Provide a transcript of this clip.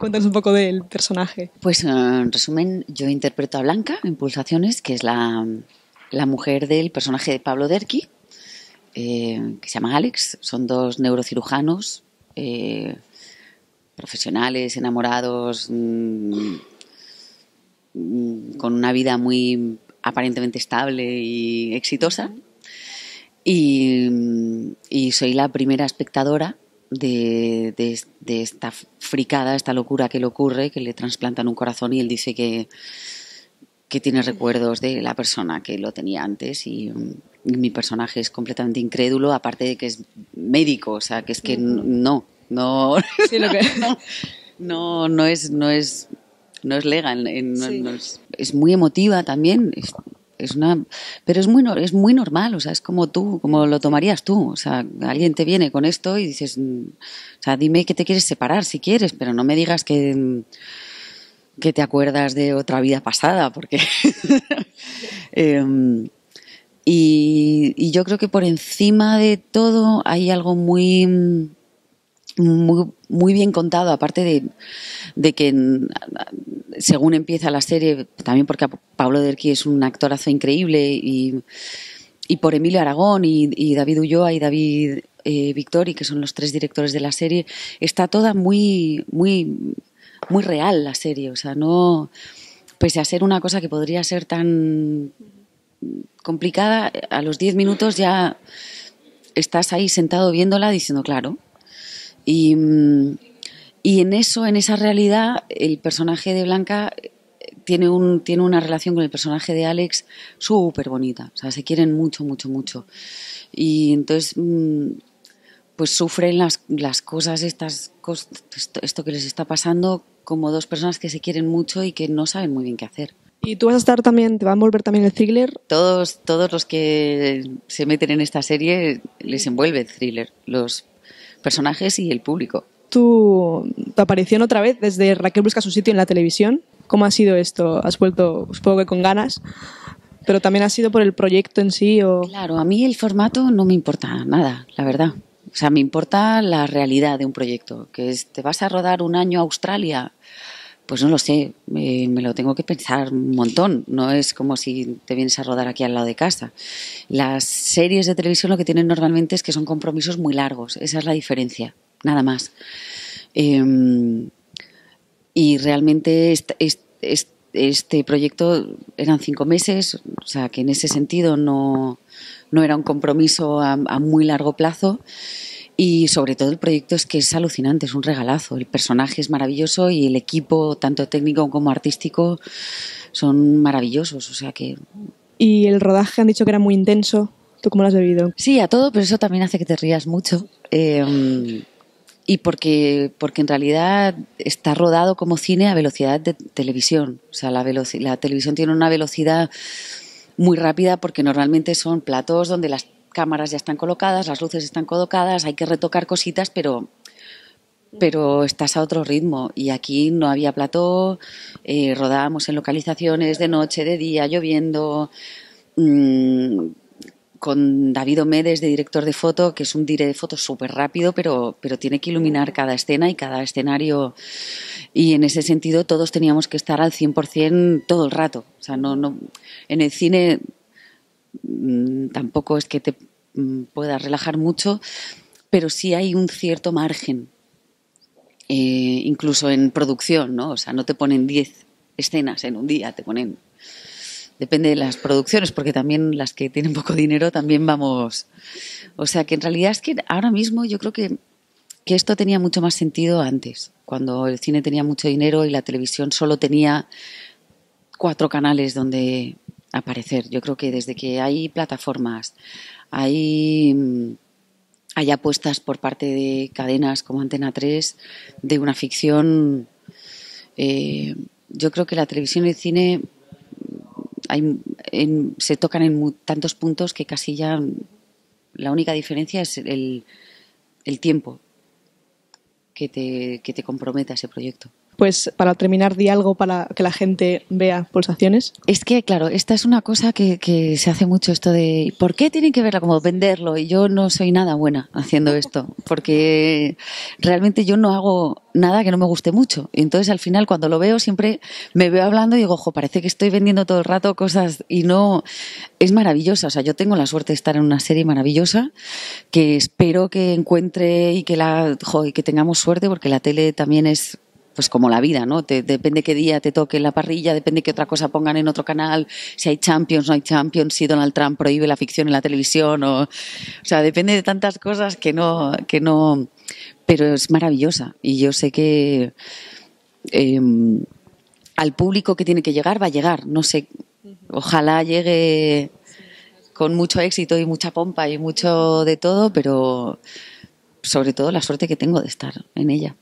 Cuéntanos un poco del personaje. Pues eh, en resumen, yo interpreto a Blanca en Pulsaciones, que es la, mujer del personaje de Pablo Derqui, eh, que se llama Alex. Son dos neurocirujanos, eh, profesionales, enamorados, mm, con una vida muy aparentemente estable y exitosa. y soy la primera espectadora de, de, esta fricada, esta locura que le ocurre, que le trasplantan un corazón y él dice que, que tiene recuerdos de la persona que lo tenía antes y, mm, mi personaje es completamente incrédulo, aparte de que es médico, o sea, que es que no, no, no, no, es, no es, no es legal, es, muy emotiva también, es una, pero es muy, es muy normal, o sea, es como tú, como lo tomarías tú, o sea, alguien te viene con esto y dices, mm, o sea, dime que te quieres separar si quieres, pero no me digas que, mm, que te acuerdas de otra vida pasada, porque... Em, y yo creo que por encima de todo hay algo muy mm, muy, muy bien contado, aparte de, que mm, según empieza la serie, también porque Pablo Derqui es un actorazo increíble y, por Emilio Aragón y, David Ulloa y David eh, Victori, que son los tres directores de la serie, está toda muy, muy, muy real la serie. O sea, no, pese a ser una cosa que podría ser tan complicada, a los diez minutos ya estás ahí sentado viéndola diciendo, claro, Mm, y, en eso, en esa realidad, el personaje de Blanca eh, tiene, un, tiene una relación con el personaje de Alex súper bonita. O sea, se quieren mucho, mucho, mucho. Y entonces, mm, pues sufren las, las cosas, estas, esto, que les está pasando, como dos personas que se quieren mucho y que no saben muy bien qué hacer. ¿Y tú vas a estar también, te va a envolver también el thriller? Todos, todos los que se meten en esta serie les envuelve el thriller. Los personajes y el público. Tu, tu aparición otra vez desde Raquel Busca su sitio en la televisión, ¿cómo ha sido esto? ¿Has vuelto, supongo que con ganas? Pero también ha sido por el proyecto en sí o... Claro, a mí el formato no me importa nada, la verdad. O sea, me importa la realidad de un proyecto, que te vas a rodar un año a Australia pues no lo sé, me lo tengo que pensar un montón, no es como si te vienes a rodar aquí al lado de casa. Las series de televisión lo que tienen normalmente es que son compromisos muy largos, esa es la diferencia, nada más. Em, y realmente este, proyecto eran cinco meses, o sea que en ese sentido no, era un compromiso a muy largo plazo. Y sobre todo el proyecto es que es alucinante, es un regalazo. El personaje es maravilloso y el equipo, tanto técnico como artístico, son maravillosos. O sea que. Y el rodaje han dicho que era muy intenso. ¿Tú cómo lo has bebido? Sí, a todo, pero eso también hace que te rías mucho. Em, y porque, porque en realidad está rodado como cine a velocidad de televisión. O sea, la, la televisión tiene una velocidad muy rápida porque normalmente son platos donde las cámaras ya están colocadas, las luces están colocadas, hay que retocar cositas, pero pero estás a otro ritmo y aquí no había plató, eh, rodábamos en localizaciones de noche, de día, lloviendo, mm, con David Omedes de director de foto, que es un director de foto súper rápido, pero, pero tiene que iluminar cada escena y cada escenario y en ese sentido todos teníamos que estar al 100% todo el rato. sea, no, en el cine Mm, tampoco es que te mm, puedas relajar mucho, pero sí hay un cierto margen, eh, incluso en producción, ¿no? O sea, no te ponen 10 escenas en un día, te ponen... Depende de las producciones, porque también las que tienen poco dinero también vamos... O sea, que en realidad es que ahora mismo yo creo que, que esto tenía mucho más sentido antes, cuando el cine tenía mucho dinero y la televisión solo tenía cuatro canales donde aparecer. Yo creo que desde que hay plataformas, hay, mm, hay apuestas por parte de cadenas como Antena 3 de una ficción, eh, yo creo que la televisión y el cine mm, se tocan en tantos puntos que casi ya mm, la única diferencia es el, el tiempo que te, que te ese proyecto pues para terminar, di algo para que la gente vea pulsaciones. Es que, claro, esta es una cosa que, se hace mucho esto de ¿por qué tienen que verla como venderlo? Y yo no soy nada buena haciendo esto, porque realmente yo no hago nada que no me guste mucho. Y entonces al final cuando lo veo siempre me veo hablando y digo, ojo, parece que estoy vendiendo todo el rato cosas y no... Es maravillosa, o sea, yo tengo la suerte de estar en una serie maravillosa que espero que encuentre y que la... Jo, y que tengamos suerte porque la tele también es pues como la vida, ¿no? Te, depende qué día te toque la parrilla, depende qué otra cosa pongan en otro canal, si hay Champions, no hay Champions, si Donald Trump prohíbe la ficción en la televisión, o, sea, depende de tantas cosas que no, que no, pero es maravillosa y yo sé que em, al público que tiene que llegar va a llegar, no sé, ojalá llegue con mucho éxito y mucha pompa y mucho de todo, pero sobre todo la suerte que tengo de estar en ella.